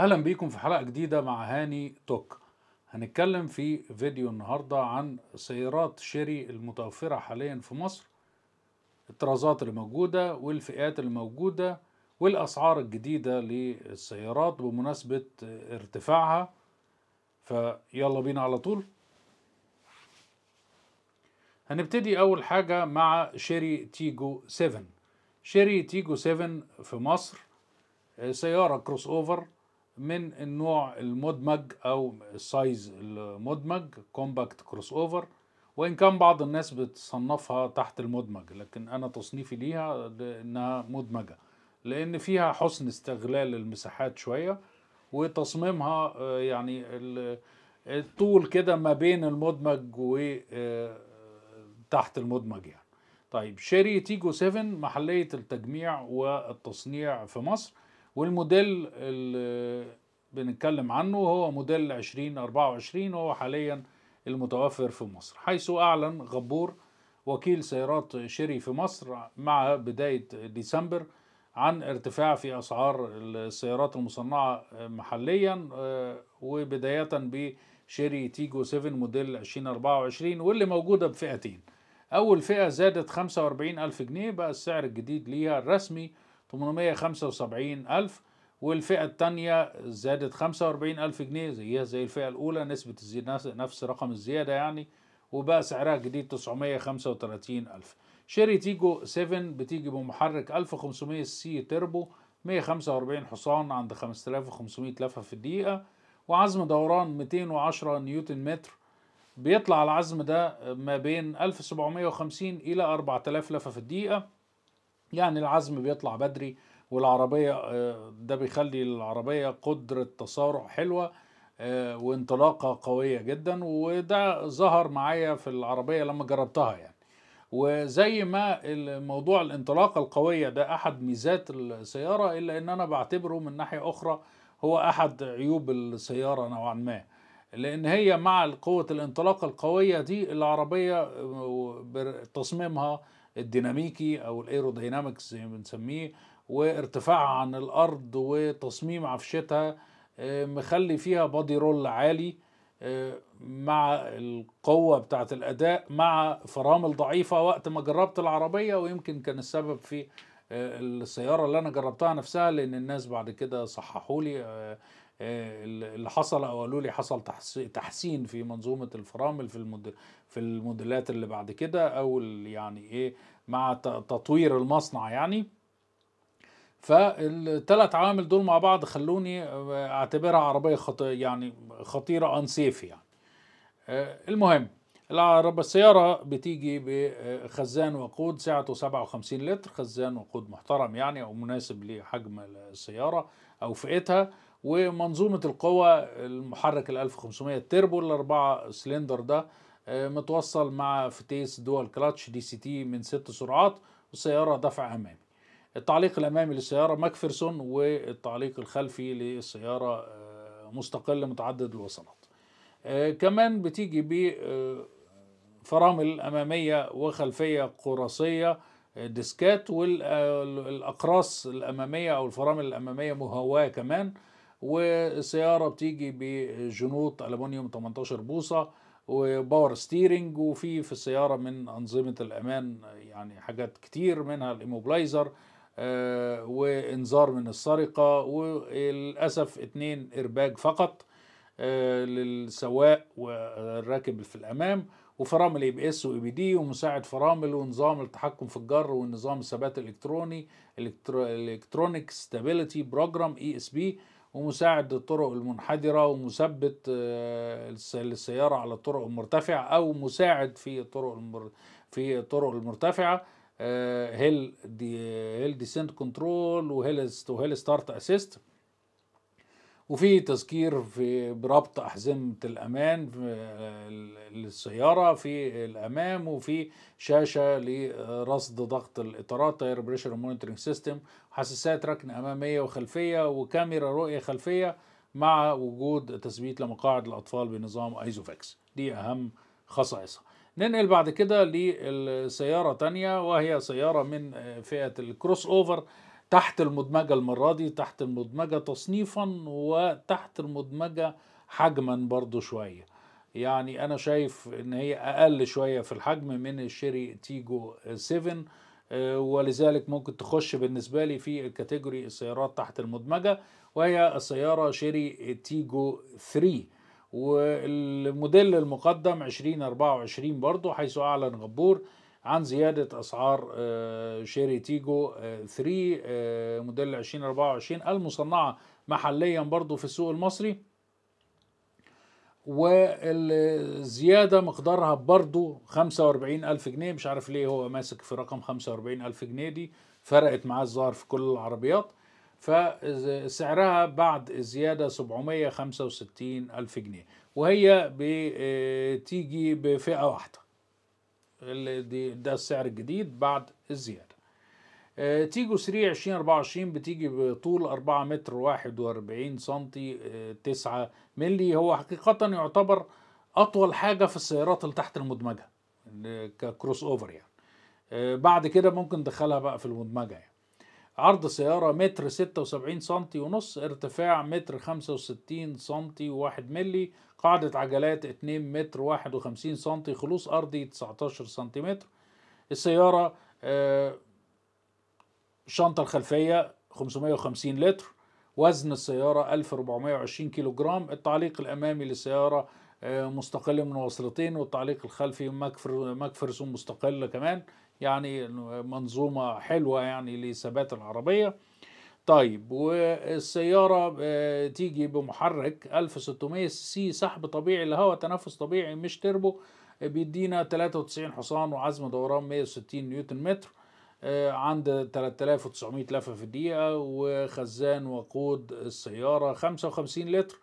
اهلا بيكم في حلقه جديده مع هاني توك هنتكلم في فيديو النهارده عن سيارات شيري المتوفره حاليا في مصر الطرازات اللي موجوده والفئات اللي موجوده والاسعار الجديده للسيارات بمناسبه ارتفاعها فيلا بينا على طول هنبتدي اول حاجه مع شيري تيجو 7 شيري تيجو 7 في مصر سياره كروس اوفر من النوع المدمج او السايز المدمج كومباكت كروس اوفر وان كان بعض الناس بتصنفها تحت المدمج لكن انا تصنيفي ليها انها مدمجه لان فيها حسن استغلال المساحات شويه وتصميمها آه، يعني الطول كده ما بين المدمج و آه، تحت المدمج يعني طيب شيري تيجو 7 محليه التجميع والتصنيع في مصر والموديل اللي بنتكلم عنه هو موديل 2024 وهو حاليا المتوفر في مصر حيث أعلن غبور وكيل سيارات شيري في مصر مع بداية ديسمبر عن ارتفاع في أسعار السيارات المصنعة محليا آه، وبداية بشيري تيجو 7 موديل 2024 واللي موجودة بفئتين أول فئة زادت 45 ألف جنيه بقى السعر الجديد ليها الرسمي 875 ألف والفئة الثانية زادت 45 ألف جنيه زيها زي الفئة الأولى نسبة نفس رقم الزيادة يعني وبقى سعرها الجديد 935 ألف شيري تيجو 7 بتيجي بمحرك 1500 سي تربو 145 حصان عند 5500 لفة في الدقيقة وعزم دوران 210 نيوتن متر بيطلع العزم ده ما بين 1750 إلى 4000 لفة في الدقيقة يعني العزم بيطلع بدري والعربية آه، ده بيخلي العربية قدرة تسارع حلوة آه، وانطلاقة قوية جدا وده ظهر معايا في العربية لما جربتها يعني وزي ما موضوع الانطلاقة القوية ده أحد ميزات السيارة إلا إن أنا بعتبره من ناحية أخرى هو أحد عيوب السيارة نوعا ما لأن هي مع قوة الانطلاقة القوية دي العربية آه، تصميمها الديناميكي او الايروداينامكس زي ما بنسميه وارتفاعها عن الارض وتصميم عفشتها آه، مخلي فيها بادي رول عالي آه، مع القوة بتاعة الأداء مع فرامل ضعيفة وقت ما جربت العربية ويمكن كان السبب في آه، السيارة اللي أنا جربتها نفسها لأن الناس بعد كده صححوا لي آه، اللي حصل او قالوا لي حصل تحسين في منظومه الفرامل في في الموديلات اللي بعد كده او يعني ايه مع تطوير المصنع يعني فالتلات عوامل دول مع بعض خلوني آه، اعتبرها عربيه خطيرة يعني خطيره سيف يعني آه، المهم العربة السيارة بتيجي بخزان وقود سعته 57 لتر خزان وقود محترم يعني أو مناسب لحجم السيارة أو فئتها ومنظومة القوة المحرك ال 1500 تيربو الأربعة سلندر ده آه، متوصل مع فتيس دول كلاتش دي سي تي من ست سرعات والسيارة دفع أمامي التعليق الأمامي للسيارة ماكفرسون والتعليق الخلفي للسيارة آه، مستقل متعدد الوصلات آه، كمان بتيجي بفرامل أمامية وخلفية قراصية ديسكات والأقراص الأمامية أو الفرامل الأمامية مهواة كمان والسياره بتيجي بجنوط الومنيوم 18 بوصه وباور ستيرنج وفي في السياره من انظمه الامان يعني حاجات كتير منها الايموبلايزر آه، وانذار من السرقه وللاسف اتنين ارباج فقط آه، للسواق والراكب في الامام وفرامل اي بي اس واي بي دي ومساعد فرامل ونظام التحكم في الجر ونظام الثبات الالكتروني الكترونيك ستابيليتي بروجرام اي اس بي ومساعد الطرق المنحدرة ومثبت آه، للسيارة على الطرق المرتفعة أو مساعد في الطرق المر... في الطرق المرتفعة آه، هيل دي هيل ديسنت كنترول وهيل ستارت اسيست وفي تذكير في بربط أحزمة الأمان للسيارة في الأمام وفي شاشة لرصد ضغط الإطارات تاير بريشر مونيتورنج سيستم حساسات ركن أمامية وخلفية وكاميرا رؤية خلفية مع وجود تثبيت لمقاعد الأطفال بنظام أيزوفكس دي أهم خصائصها ننقل بعد كده للسياره تانية وهي سيارة من فئة الكروس أوفر تحت المدمجة المرة دي تحت المدمجة تصنيفا وتحت المدمجة حجما برضو شوية يعني أنا شايف إن هي أقل شوية في الحجم من الشيري تيجو 7 آه، ولذلك ممكن تخش بالنسبة لي في الكاتيجوري السيارات تحت المدمجة وهي السيارة شيري تيجو 3 والموديل المقدم 2024 برضو حيث أعلن غبور عن زيادة أسعار آه، شيري تيجو 3 آه، آه، موديل 2024 المصنعة محليا برضو في السوق المصري والزيادة مقدارها برضو 45 ألف جنيه مش عارف ليه هو ماسك في رقم 45 ألف جنيه دي فرقت معاه الظاهر في كل العربيات فسعرها بعد الزيادة 765 ألف جنيه وهي بتيجي بفئة واحدة دي ده السعر الجديد بعد الزياده آه، تيجو 3 2024 بتيجي بطول 4 متر 41 سم 9 مللي هو حقيقة يعتبر أطول حاجة في السيارات اللي تحت المدمجة آه، ككروس أوفر يعني آه، بعد كده ممكن تدخلها بقى في المدمجة يعني عرض سيارة متر ستة وسبعين سنتي ونص ارتفاع متر خمسة وستين سنتي وواحد ملي قاعدة عجلات اتنين متر واحد وخمسين سنتي خلوص أرضي تسعتاشر سنتيمتر السيارة الشنطة آه، الخلفية خمسمية وخمسين لتر وزن السيارة ألف وعشرين كيلو جرام التعليق الأمامي للسيارة آه، مستقل من وصلتين والتعليق الخلفي مكفرسون مستقل كمان يعني منظومة حلوة يعني لثبات العربية طيب والسيارة آه، تيجي بمحرك 1600 سي سحب طبيعي لهواء تنفس طبيعي مش تربو بيدينا 93 حصان وعزم دوران 160 نيوتن متر آه، عند 3900 لفة في الدقيقة وخزان وقود السيارة 55 لتر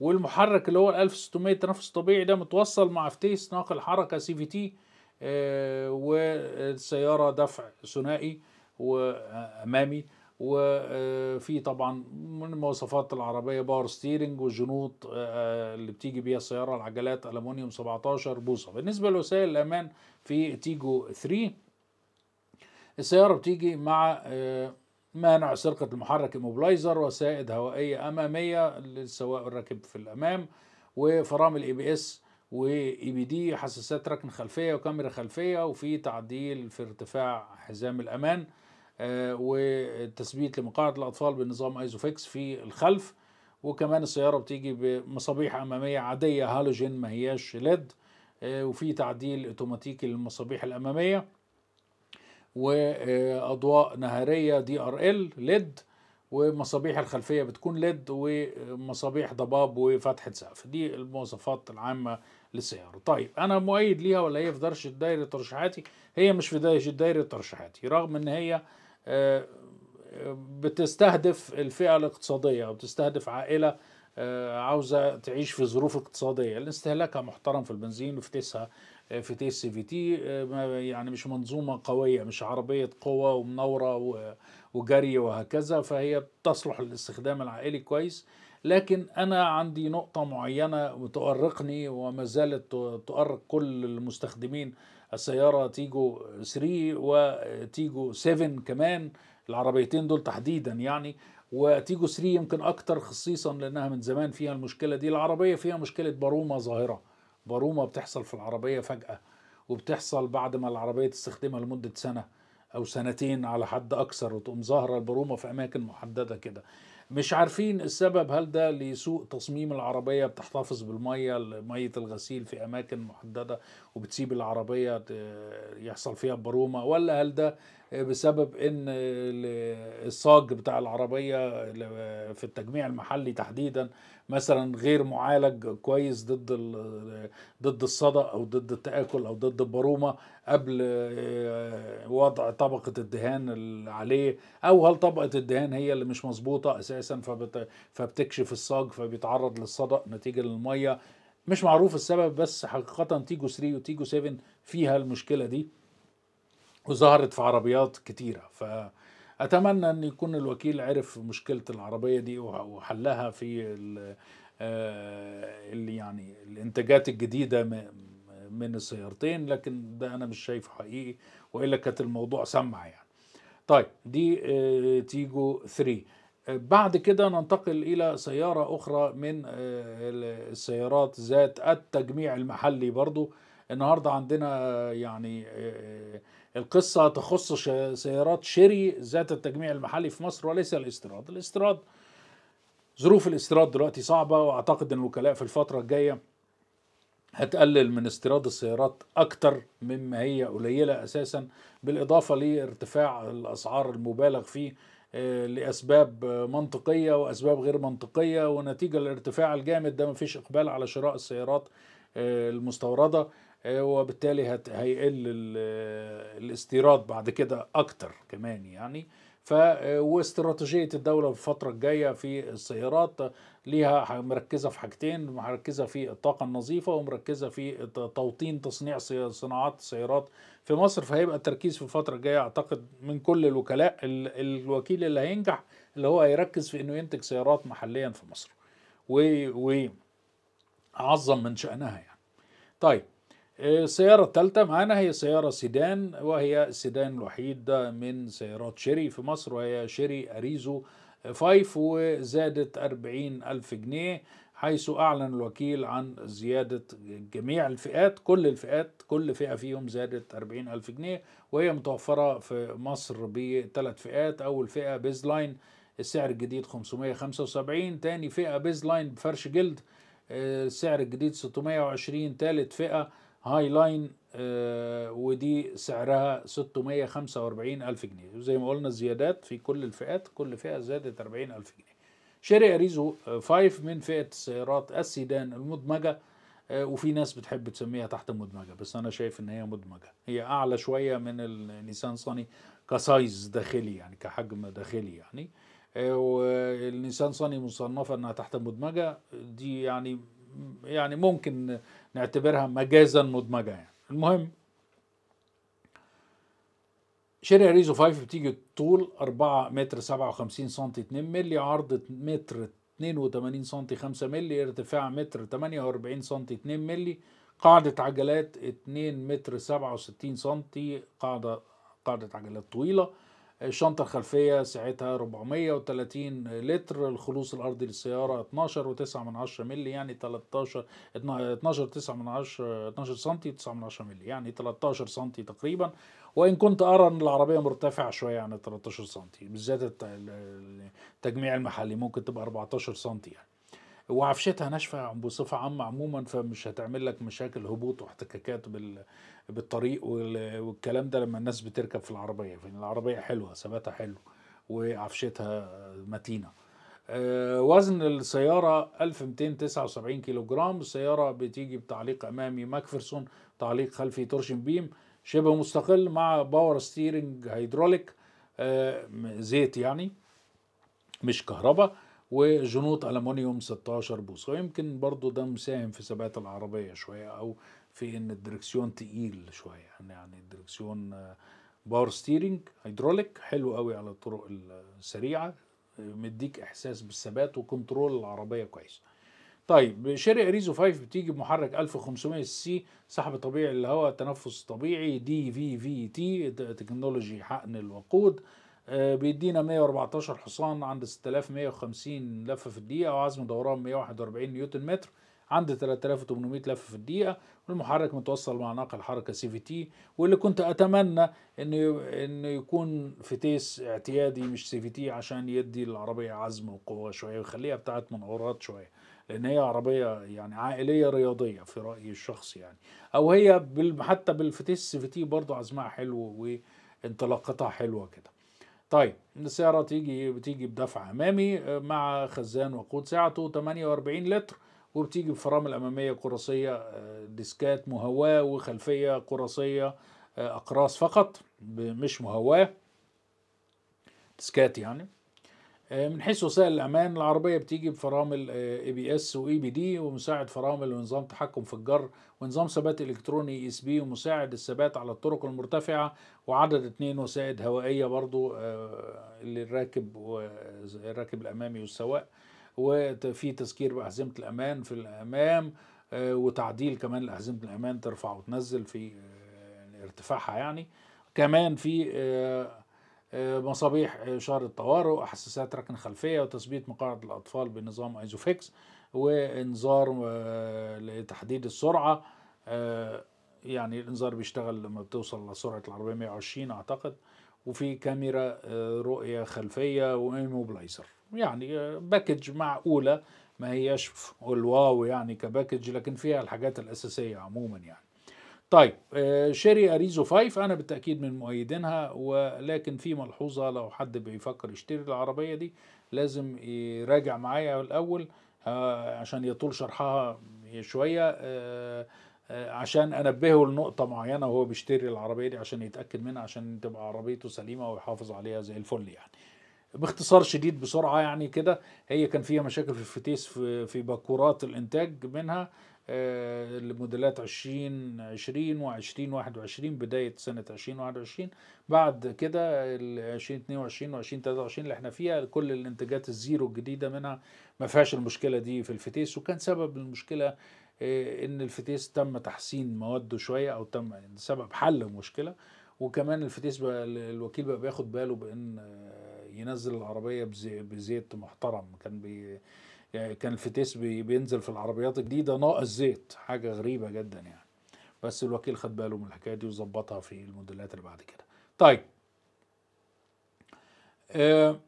والمحرك اللي هو ال 1600 تنفس طبيعي ده متوصل مع فتيس ناقل حركة سي في تي والسيارة دفع ثنائي وأمامي وفي طبعا من مواصفات العربية باور ستيرنج والجنوط آه، اللي بتيجي بيها السيارة العجلات ألمونيوم 17 بوصة بالنسبة لوسائل الأمان في تيجو 3 السيارة بتيجي مع آه، مانع سرقة المحرك الموبلايزر وسائد هوائية أمامية للسواق الراكب في الأمام وفرامل اي بي اس واي بي دي حساسات ركن خلفيه وكاميرا خلفيه وفي تعديل في ارتفاع حزام الامان آه، وتثبيت لمقاعد الاطفال بنظام ايزوفيكس في الخلف وكمان السياره بتيجي بمصابيح اماميه عاديه هالوجين ما هياش ليد آه، وفي تعديل اوتوماتيكي للمصابيح الاماميه واضواء نهاريه دي ار ال ليد ومصابيح الخلفية بتكون ليد ومصابيح ضباب وفتحة سقف دي المواصفات العامة للسيارة طيب أنا مؤيد ليها ولا هي في درجة دايرة ترشيحاتي هي مش في درجة دايرة ترشيحاتي رغم إن هي آه، بتستهدف الفئة الاقتصادية أو بتستهدف عائلة آه، عاوزة تعيش في ظروف اقتصادية الاستهلاكها محترم في البنزين وفتيسها آه، في تي سي في تي آه، يعني مش منظومه قويه مش عربيه قوه ومنوره وجري وهكذا فهي تصلح للاستخدام العائلي كويس لكن انا عندي نقطه معينه تؤرقني وما زالت تؤرق كل المستخدمين السياره تيجو 3 وتيجو 7 كمان العربيتين دول تحديدا يعني وتيجو 3 يمكن اكتر خصيصا لانها من زمان فيها المشكله دي العربيه فيها مشكله برومه ظاهره برومه بتحصل في العربيه فجاه وبتحصل بعد ما العربيه تستخدمها لمده سنه او سنتين على حد اكثر وتقوم ظاهره البرومه في اماكن محدده كده مش عارفين السبب هل ده لسوء تصميم العربية بتحتفظ بالمية مية الغسيل في أماكن محددة وبتسيب العربية يحصل فيها برومة ولا هل ده بسبب ان الصاج بتاع العربية في التجميع المحلي تحديدا مثلا غير معالج كويس ضد ضد الصدا او ضد التآكل او ضد البرومة قبل آه، وضع طبقة الدهان عليه او هل طبقة الدهان هي اللي مش مظبوطة اساسا فبتكشف الصاج فبيتعرض للصدأ نتيجة للمية مش معروف السبب بس حقيقة تيجو 3 وتيجو 7 فيها المشكلة دي وظهرت في عربيات كتيرة فأتمنى أن يكون الوكيل عرف مشكلة العربية دي وحلها في آه، اللي يعني الانتاجات الجديدة من السيارتين لكن ده أنا مش شايفه حقيقي وإلا كانت الموضوع سمع يعني طيب دي آه، تيجو 3 بعد كده ننتقل إلى سيارة أخرى من آه، السيارات ذات التجميع المحلي برضو النهاردة عندنا يعني القصة تخص سيارات شيري ذات التجميع المحلي في مصر وليس الاستيراد الاستيراد ظروف الاستيراد دلوقتي صعبة واعتقد ان الوكلاء في الفترة الجاية هتقلل من استيراد السيارات اكتر مما هي قليلة اساسا بالاضافة لارتفاع الاسعار المبالغ فيه آه، لاسباب منطقيه واسباب غير منطقيه ونتيجه الارتفاع الجامد ده مفيش اقبال على شراء السيارات آه، المستورده وبالتالي هيقل الاستيراد بعد كده اكتر كمان يعني ف واستراتيجيه الدوله في الفتره الجايه في السيارات ليها مركزه في حاجتين مركزه في الطاقه النظيفه ومركزه في توطين تصنيع صناعات السيارات في مصر فهيبقى التركيز في الفتره الجايه اعتقد من كل الوكلاء الوكيل اللي هينجح اللي هو هيركز في انه ينتج سيارات محليا في مصر ويعظم من شانها يعني طيب السيارة آه، الثالثة معانا هي سيارة سيدان وهي السيدان الوحيد من سيارات شيري في مصر وهي شيري أريزو 5 وزادت 40 ألف جنيه حيث أعلن الوكيل عن زيادة جميع الفئات كل الفئات كل فئة فيهم زادت 40 ألف جنيه وهي متوفرة في مصر بثلاث فئات أول فئة بيز لاين السعر الجديد 575 تاني فئة بيز لاين بفرش جلد آه، السعر الجديد 620 ثالث فئة هاي لاين آه ودي سعرها 645 ألف جنيه وزي ما قلنا الزيادات في كل الفئات كل فئة زادت 40 ألف جنيه شاري أريزو 5 آه، من فئة سيارات السيدان المدمجة آه، وفي ناس بتحب تسميها تحت مدمجة بس أنا شايف إن هي مدمجة هي أعلى شوية من النيسان صاني كسايز داخلي يعني كحجم داخلي يعني آه، والنيسان صاني مصنفة إنها تحت مدمجة دي يعني يعني ممكن نعتبرها مجازا مدمجه يعني المهم شارع ريزو 5 بتيجي طول 4 متر 57 سم 2 مللي عرض متر 82 سم 5 مللي ارتفاع متر 48 سم 2 مللي قاعدة عجلات 2 متر 67 سم قاعدة قاعدة عجلات طويلة الشنطة الخلفية ساعتها 430 لتر الخلوص الأرضي للسيارة 12 و9 من 10 مللي يعني 13 12 9 من 10 12 سنتي 9 من 10 مللي يعني 13 سنتي تقريبا وإن كنت أرى أن العربية مرتفعة شوية عن يعني 13 سنتي بالذات التجميع المحلي ممكن تبقى 14 سنتي يعني وعفشتها ناشفه بصفه عامه عموما فمش هتعمل لك مشاكل هبوط واحتكاكات بال بالطريق والكلام ده لما الناس بتركب في العربيه فإن العربيه حلوه ثباتها حلو وعفشتها متينه آه، وزن السيارة 1279 كيلو جرام السيارة بتيجي بتعليق أمامي ماكفرسون تعليق خلفي تورشن بيم شبه مستقل مع باور ستيرنج هيدروليك آه، زيت يعني مش كهرباء وجنوط ألمونيوم 16 بوصة ويمكن برضو ده مساهم في ثبات العربية شوية أو في إن الدركسيون تقيل شوية يعني, يعني الدركسيون آه، باور ستيرنج هيدروليك حلو قوي على الطرق السريعة آه، مديك إحساس بالثبات وكنترول العربية كويس طيب شرق ريزو 5 بتيجي بمحرك 1500 سي سحب طبيعي للهواء تنفس طبيعي دي في في تي تكنولوجي حقن الوقود آه، بيدينا 114 حصان عند 6150 لفه في الدقيقه وعزم دوران 141 نيوتن متر عند 3800 لفه في الدقيقه والمحرك متوصل مع ناقل حركه سي في تي واللي كنت اتمنى انه انه يكون فتيس اعتيادي مش سي في تي عشان يدي العربيه عزم وقوه شويه ويخليها بتاعت منعورات شويه لان هي عربيه يعني عائليه رياضيه في رايي الشخصي يعني او هي حتى بالفتيس سي في تي برضه عزمها حلو وانطلاقتها حلوه كده طيب السيارة تيجي بتيجي بدفع أمامي آه، مع خزان وقود سعته 48 لتر وبتيجي بفرامل أمامية كراسية آه، ديسكات مهواة وخلفية كراسية آه، أقراص فقط مش مهواة ديسكات يعني آه، من حيث وسائل الامان العربيه بتيجي بفرامل اي بي اس واي بي دي ومساعد فرامل ونظام تحكم في الجر ونظام ثبات الكتروني اي اس بي ومساعد الثبات على الطرق المرتفعه وعدد اثنين وسائد هوائيه برضو آه، للراكب والراكب الامامي والسواق وفي تذكير باحزمه الامان في الامام آه، وتعديل كمان لاحزمه الامان ترفع وتنزل في ارتفاعها يعني كمان في آه، مصابيح آه، شار الطوارئ وحساسات ركن خلفيه وتثبيت مقاعد الاطفال بنظام ايزوفيكس وانذار آه، لتحديد السرعه يعني الانذار بيشتغل لما بتوصل لسرعه العربيه 120 اعتقد وفي كاميرا رؤيه خلفيه وايموبلايزر يعني باكج معقوله ما هياش الواو يعني كباكج لكن فيها الحاجات الاساسيه عموما يعني طيب آه، شيري اريزو 5 انا بالتاكيد من مؤيدينها ولكن في ملحوظه لو حد بيفكر يشتري العربيه دي لازم يراجع معايا الاول آه، عشان يطول شرحها شويه آه، عشان انبهه لنقطه معينه وهو بيشتري العربيه دي عشان يتاكد منها عشان تبقى عربيته سليمه ويحافظ عليها زي الفل يعني باختصار شديد بسرعه يعني كده هي كان فيها مشاكل في الفتيس في في باكورات الانتاج منها آه، لموديلات 2020 و 2021 بداية سنة 2021 بعد كده 2022 و 2023 اللي احنا فيها كل الانتاجات الزيرو الجديدة منها ما فيهاش المشكلة دي في الفتيس وكان سبب المشكلة آه، ان الفتيس تم تحسين مواده شوية او تم يعني سبب حل المشكلة وكمان الفتيس بقى الوكيل بقى بياخد باله بان آه، ينزل العربية بزيت محترم كان بي يعني كان الفتيس بينزل في العربيات الجديده ناقص زيت حاجه غريبه جدا يعني بس الوكيل خد باله من الحكايه دي وظبطها في الموديلات اللي بعد كده طيب آه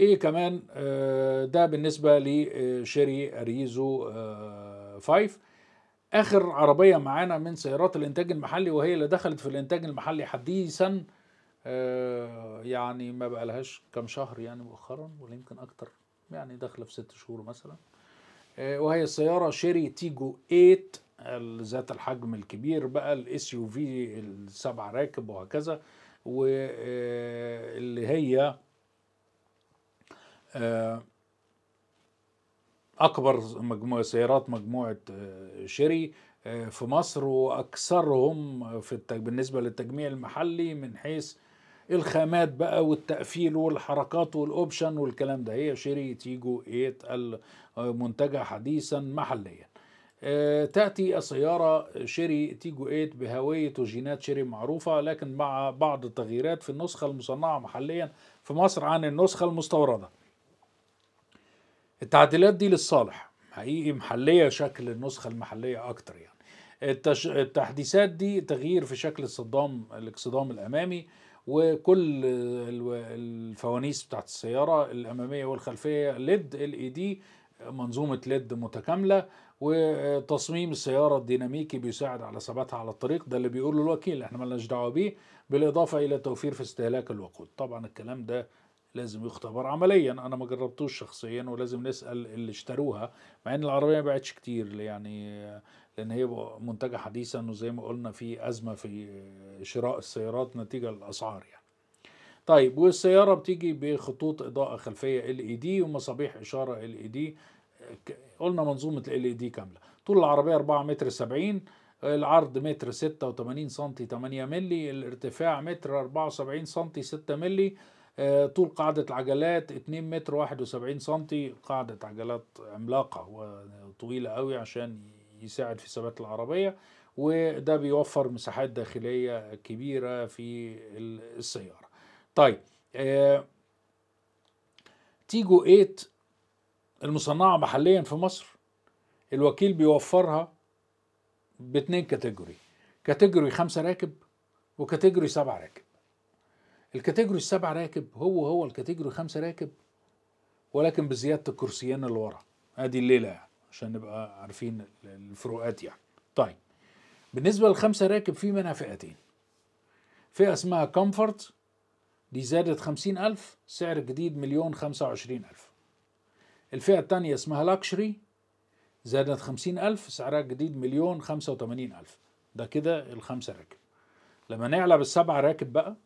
ايه كمان آه ده بالنسبه لشيري آه، اريزو 5 آه اخر عربيه معانا من سيارات الانتاج المحلي وهي اللي دخلت في الانتاج المحلي حديثا آه، يعني ما بقالهاش كام شهر يعني مؤخرا ولا يمكن اكتر يعني داخله في ست شهور مثلا آه، وهي السياره شيري تيجو 8 ذات الحجم الكبير بقى الاس يو في السبع راكب وهكذا واللي آه، هي اكبر مجموعه سيارات مجموعه شيري في مصر واكثرهم في التج... بالنسبه للتجميع المحلي من حيث الخامات بقى والتقفيل والحركات والاوبشن والكلام ده هي شيري تيجو 8 المنتجة حديثا محليا آه، تأتي السيارة شيري تيجو 8 بهوية وجينات شيري معروفة لكن مع بعض التغييرات في النسخة المصنعة محليا في مصر عن النسخة المستوردة التعديلات دي للصالح حقيقي محلية شكل النسخة المحلية أكتر يعني التش... التحديثات دي تغيير في شكل الصدام الاكسدام الأمامي وكل الفوانيس بتاعت السيارة الأمامية والخلفية ليد ال اي دي منظومة ليد متكاملة وتصميم السيارة الديناميكي بيساعد على ثباتها على الطريق ده اللي بيقوله الوكيل احنا مالناش دعوة بيه بالإضافة إلى توفير في استهلاك الوقود طبعا الكلام ده لازم يختبر عمليا انا ما جربتوش شخصيا ولازم نسال اللي اشتروها مع ان العربيه ما بعتش كتير يعني لان هي منتجه حديثا وزي ما قلنا في ازمه في شراء السيارات نتيجه للاسعار يعني طيب والسياره بتيجي بخطوط اضاءه خلفيه ال اي دي ومصابيح اشاره ال اي دي قلنا منظومه ال اي دي كامله طول العربيه 4 متر 70 العرض متر 86 سم 8 مللي الارتفاع متر 74 سم 6 مللي آه، طول قاعدة العجلات 2 متر 71 سنتي قاعدة عجلات عملاقة وطويلة قوي عشان يساعد في ثبات العربية وده بيوفر مساحات داخلية كبيرة في السيارة طيب آه، تيجو 8 المصنعة محليا في مصر الوكيل بيوفرها باتنين كاتيجوري كاتيجوري خمسة راكب وكاتيجوري سبعة راكب الكاتيجوري السبع راكب هو هو الكاتيجوري خمسة راكب ولكن بزيادة الكرسيين اللي ورا ادي الليلة يعني عشان نبقى عارفين الفروقات يعني طيب بالنسبة للخمسة راكب في منها فئتين فئة اسمها كومفورت دي زادت خمسين ألف سعر جديد مليون خمسة وعشرين ألف الفئة التانية اسمها لاكشري زادت خمسين ألف سعرها الجديد مليون خمسة وثمانين ألف ده كده الخمسة راكب لما نعلى بالسبعة راكب بقى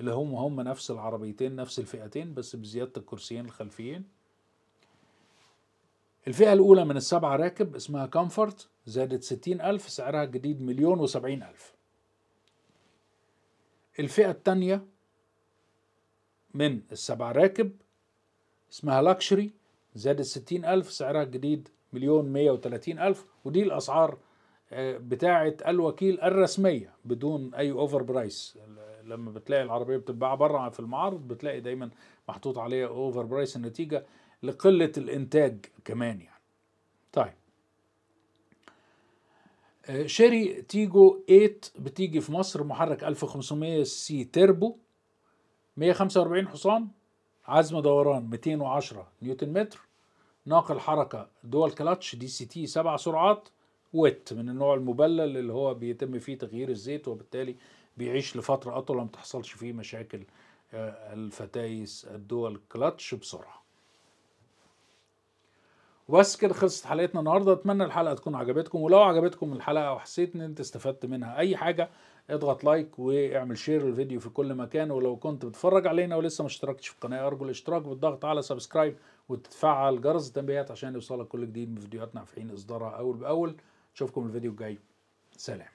اللي هم هم نفس العربيتين نفس الفئتين بس بزيادة الكرسيين الخلفيين الفئة الأولى من السبعة راكب اسمها كومفورت زادت ستين ألف سعرها الجديد مليون وسبعين ألف الفئة الثانية من السبعة راكب اسمها لكشري زادت ستين ألف سعرها الجديد مليون مية وتلاتين ألف ودي الأسعار آه، بتاعة الوكيل الرسمية بدون أي أوفر برايس لما بتلاقي العربيه بتتباع بره في المعرض بتلاقي دايما محطوط عليها اوفر برايس النتيجه لقله الانتاج كمان يعني طيب آه، شيري تيجو 8 بتيجي في مصر محرك 1500 سي تربو 145 حصان عزم دوران 210 نيوتن متر ناقل حركة دول كلاتش دي سي تي سبع سرعات ويت من النوع المبلل اللي هو بيتم فيه تغيير الزيت وبالتالي بيعيش لفتره اطول ما تحصلش فيه مشاكل آه، الفتايس الدول كلاتش بسرعه وبس كده خلصت حلقتنا النهارده اتمنى الحلقه تكون عجبتكم ولو عجبتكم الحلقه وحسيت ان انت استفدت منها اي حاجه اضغط لايك واعمل شير للفيديو في كل مكان ولو كنت بتتفرج علينا ولسه ما اشتركتش في القناه ارجو الاشتراك بالضغط على سبسكرايب وتفعل جرس التنبيهات عشان يوصلك كل جديد من فيديوهاتنا في حين اصدارها اول باول نشوفكم الفيديو الجاي سلام